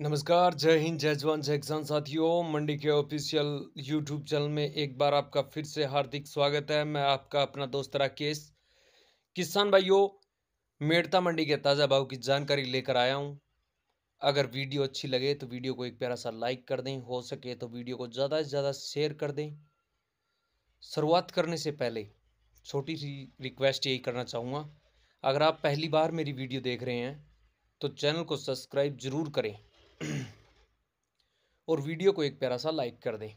नमस्कार जय हिंद जय जवान जय किसान साथियों मंडी के ऑफिशियल यूट्यूब चैनल में एक बार आपका फिर से हार्दिक स्वागत है मैं आपका अपना दोस्त राकेश किसान भाइयों मेड़ता मंडी के ताज़ा भाव की जानकारी लेकर आया हूं अगर वीडियो अच्छी लगे तो वीडियो को एक प्यारा सा लाइक कर दें हो सके तो वीडियो को ज़्यादा से ज़्यादा शेयर कर दें शुरुआत करने से पहले छोटी सी रिक्वेस्ट यही करना चाहूँगा अगर आप पहली बार मेरी वीडियो देख रहे हैं तो चैनल को सब्सक्राइब ज़रूर करें और वीडियो को एक प्यारा सा लाइक कर दें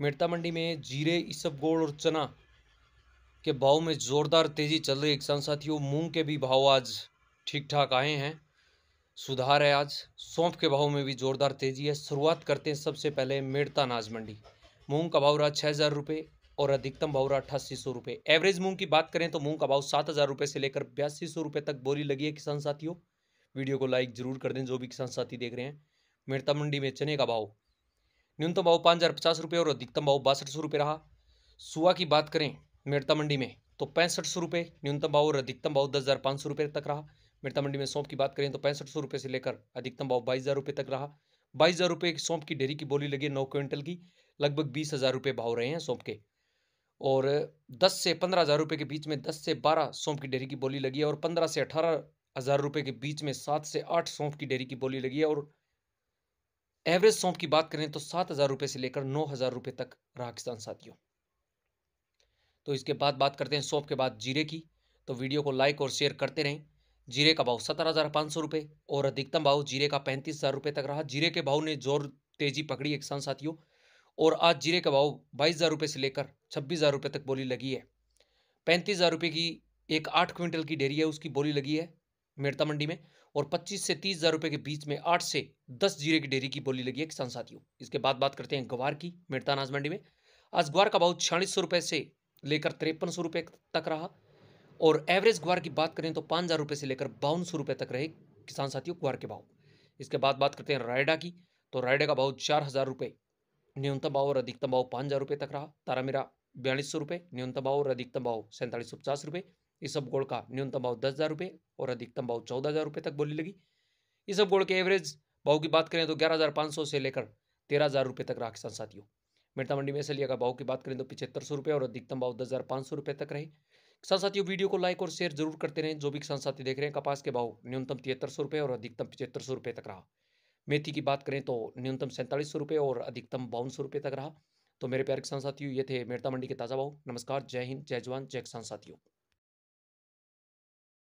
मेड़ता मंडी में जीरे इसबगोल और चना के भाव में ज़ोरदार तेज़ी चल रही है किसान साथियों मूंग के भी भाव आज ठीक ठाक आए हैं सुधार है आज सौंफ के भाव में भी ज़ोरदार तेज़ी है शुरुआत करते हैं सबसे पहले मेड़ता अनाज मंडी मूंग का भाव रहा छः हज़ार रुपये और अधिकतम भाव रहा अट्ठासी सौ रुपये एवरेज मूंग की बात करें तो मूंग का भाव सात हज़ार रुपये से लेकर बयासी सौ रुपये तक बोली लगी है किसान साथियों वीडियो को लाइक जरूर कर दें जो भी किसान साथी देख रहे हैं मेड़ता मंडी में चने का भाव न्यूनतम भाव पाँच हज़ार पचास रुपये और अधिकतम भाव बासठ सौ रुपये रहा सुआ की बात करें मेड़ता मंडी में तो पैंसठ सौ रुपये न्यूनतम भाव और अधिकतम भाव दस हज़ार पाँच सौ रुपये तक रहा मेड़ता मंडी में सौंप की बात करें तो पैंसठ सौ रुपये से लेकर अधिकतम भाव बाईस हज़ार रुपये तक रहा बाईस हज़ार रुपये सौंप की डेरी की बोली लगी नौ क्विंटल की लगभग बीस हज़ार रुपये भाव रहे हैं सौंप के और दस से पंद्रह हज़ार रुपये के बीच में दस से बारह सौंप की डेरी की बोली लगी है और पंद्रह से अठारह हज़ार रुपये के बीच में सात से आठ सौंफ की डेयरी की बोली लगी है और एवरेज सौंफ की बात करें तो सात हज़ार रुपये से लेकर नौ हज़ार रुपये तक रहा किसान साथियों तो इसके बाद बात करते हैं सौंफ के बाद जीरे की तो वीडियो को लाइक और शेयर करते रहें जीरे का भाव सत्रह हज़ार पाँच सौ रुपए और अधिकतम भाव जीरे का पैंतीस हज़ार रुपये तक रहा जीरे के भाव ने जोर तेजी पकड़ी है किसान साथियों और आज जीरे का भाव बाईस हज़ार रुपये से लेकर छब्बीस हज़ार रुपये तक बोली लगी है पैंतीस हज़ार रुपये की एक आठ क्विंटल की डेयरी है उसकी बोली लगी है मेड़ता मंडी में और 25 से तीस हज़ार रुपए के बीच में आठ से दस जीरे की डेयरी की बोली लगी है किसान साथियों इसके बाद बात करते हैं ग्वार की मेड़ता अनाज मंडी में आज ग्वार का भाव छियालीस रुपए से लेकर तिरपन सौ तक रहा और एवरेज ग्वार की बात करें तो पाँच हज़ार से लेकर बावन सौ तक रहे किसान साथियों ग्वार के भाव इसके बाद बात करते हैं रायडा की तो रायडा का भाव चार हज़ार रुपये न्यूनतम भाव और अधिकतम भाव पाँच हज़ार रुपये तक रहा तारा मेरा बयालीस सौ रुपये न्यूनतम भाव और अधिकतम भाव सैंतालीस सौ पचास रुपये इस सब गोड़ का न्यूनतम भाव दस हज़ार रुपये और अधिकतम भाव चौदह हज़ार रुपये तक बोली लगी इस सब गोड़ के एवरेज भाव की बात करें तो ग्यारह हज़ार पाँच सौ से लेकर तेरह हज़ार रुपये तक रहा किसान साथियों मिर्ता मंडी में इसलिए अगर भाव की बात करें तो पिछहत्तर सौ रुपये और अधिकतम भाव दस हज़ार पाँच सौ रुपये तक रहे किसान साथियों वीडियो को लाइक और शेयर जरूर करते रहें जो भी किसान साथी देख रहे हैं कपास के भाव न्यूनतम तिहत्तर सौ रुपये और अधिकतम पिछहत्तर सौ रुपये तक रहा मेथी की बात करें तो न्यूनतम सैंतालीस सौ रुपये और अधिकतम बावन सौ रुपये तक रहा तो मेरे प्यारे किसान साथियों ये थे मेरता मंडी के ताज़ा भाव नमस्कार जय हिंद जय जवान जय किसान साथियों